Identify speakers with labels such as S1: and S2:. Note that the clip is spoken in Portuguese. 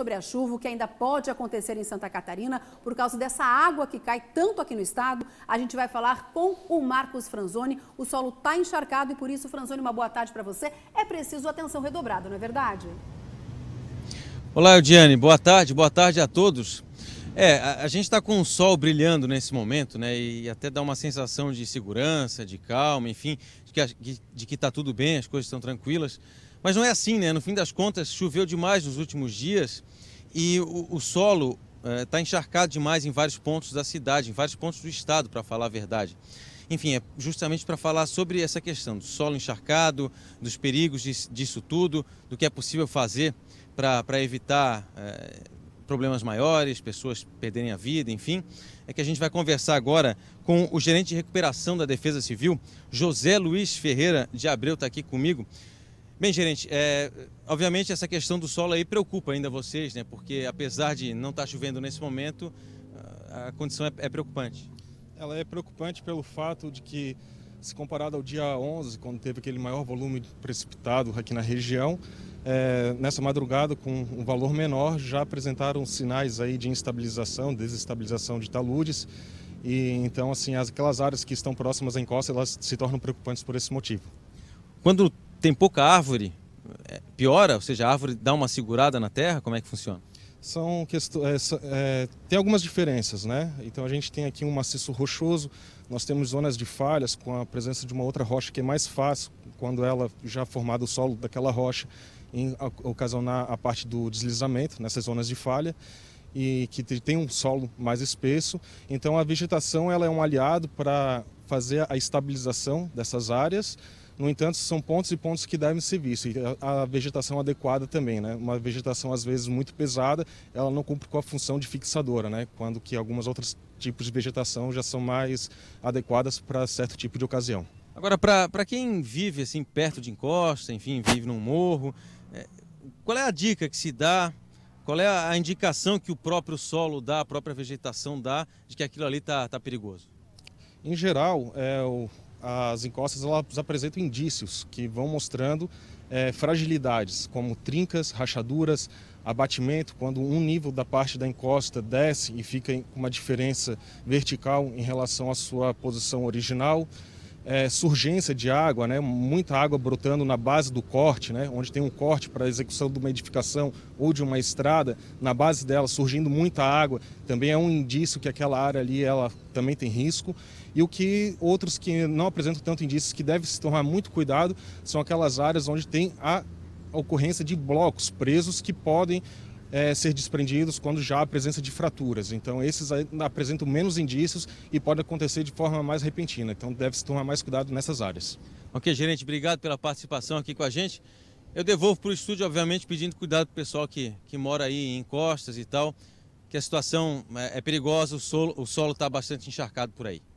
S1: sobre a chuva, o que ainda pode acontecer em Santa Catarina por causa dessa água que cai tanto aqui no estado. A gente vai falar com o Marcos Franzoni. O solo está encharcado e por isso, Franzoni, uma boa tarde para você. É preciso atenção redobrada, não é verdade? Olá, Eudiane. Boa tarde. Boa tarde a todos. É, a, a gente está com o sol brilhando nesse momento, né? E até dá uma sensação de segurança, de calma, enfim, de que está tudo bem, as coisas estão tranquilas. Mas não é assim, né? No fim das contas, choveu demais nos últimos dias e o, o solo está eh, é, encharcado demais em vários pontos da cidade, em vários pontos do estado, para falar a verdade. Enfim, é justamente para falar sobre essa questão do solo encharcado, dos perigos disso tudo, do que é possível fazer para evitar é, problemas maiores, pessoas perderem a vida, enfim. É que a gente vai conversar agora com o gerente de recuperação da Defesa Civil, José Luiz Ferreira de Abreu, está aqui comigo. Bem, gerente, é, obviamente essa questão do solo aí preocupa ainda vocês, né? Porque apesar de não estar tá chovendo nesse momento, a condição é, é preocupante.
S2: Ela é preocupante pelo fato de que, se comparado ao dia 11, quando teve aquele maior volume precipitado aqui na região, é, nessa madrugada, com um valor menor, já apresentaram sinais aí de instabilização, desestabilização de taludes. E então, assim, aquelas áreas que estão próximas à encosta, elas se tornam preocupantes por esse motivo.
S1: Quando tem pouca árvore, é, piora? Ou seja, a árvore dá uma segurada na terra? Como é que funciona?
S2: São questões. É, é, tem algumas diferenças, né? Então a gente tem aqui um maciço rochoso, nós temos zonas de falhas com a presença de uma outra rocha que é mais fácil, quando ela já formado o solo daquela rocha, em ocasionar a parte do deslizamento nessas zonas de falha e que tem um solo mais espesso. Então a vegetação ela é um aliado para fazer a estabilização dessas áreas no entanto, são pontos e pontos que devem ser vistos. E a, vegetação adequada também, né? Uma vegetação às vezes muito pesada, ela não cumpre com a função de fixadora, né? Quando que algumas outras tipos de vegetação já são mais adequadas para certo tipo de ocasião.
S1: Agora, para quem vive assim perto de encosta, enfim, vive num morro, é, qual é a dica que se dá? Qual é a indicação que o próprio solo dá, a própria vegetação dá, de que aquilo ali está tá perigoso?
S2: Em geral, é, o, as encostas elas apresentam indícios que vão mostrando é, fragilidades, como trincas, rachaduras, abatimento, quando um nível da parte da encosta desce e fica com uma diferença vertical em relação à sua posição original é, surgência de água, né, muita água brotando na base do corte, né, onde tem um corte para execução de uma edificação ou de uma estrada, na base dela surgindo muita água, também é um indício que aquela área ali ela também tem risco. E o que outros que não apresentam tanto indícios que deve se tomar muito cuidado são aquelas áreas onde tem a ocorrência de blocos presos que podem é, ser desprendidos quando já há presença de fraturas. Então, esses apresentam menos indícios e podem acontecer de forma mais repentina. Então, deve-se tomar mais cuidado nessas áreas.
S1: Ok, gerente, obrigado pela participação aqui com a gente. Eu devolvo para o estúdio, obviamente, pedindo cuidado para o pessoal que, que mora aí em encostas e tal, que a situação é, é perigosa, o solo está bastante encharcado por aí.